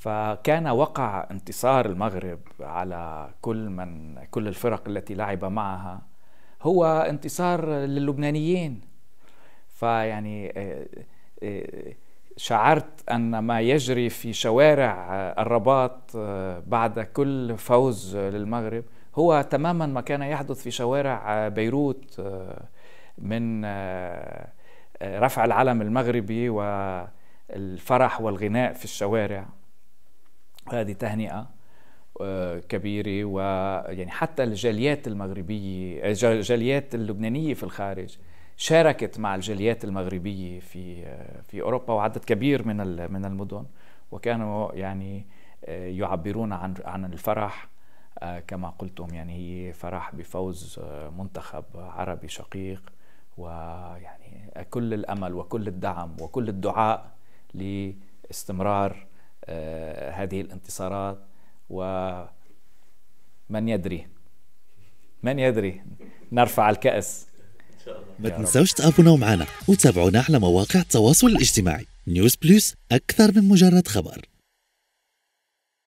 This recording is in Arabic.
فكان وقع انتصار المغرب على كل من كل الفرق التي لعب معها هو انتصار للبنانيين فيعني آه، آه، شعرت ان ما يجري في شوارع آه، الرباط بعد كل فوز للمغرب هو تماما ما كان يحدث في شوارع بيروت من رفع العلم المغربي والفرح والغناء في الشوارع وهذه تهنئة آه، كبيرة ويعني حتى الجاليات المغربية الجاليات آه، اللبنانية في الخارج شاركت مع الجاليات المغربية في آه، في أوروبا وعدد كبير من من المدن وكانوا يعني يعبرون عن عن الفرح كما قلتم يعني هي فرح بفوز منتخب عربي شقيق ويعني كل الامل وكل الدعم وكل الدعاء لاستمرار آه، هذه الانتصارات ومن يدري من يدري نرفع الكأس ما تنسوش تابوناو معنا وتابعونا على مواقع التواصل الاجتماعي نيوز بلس أكثر من مجرد خبر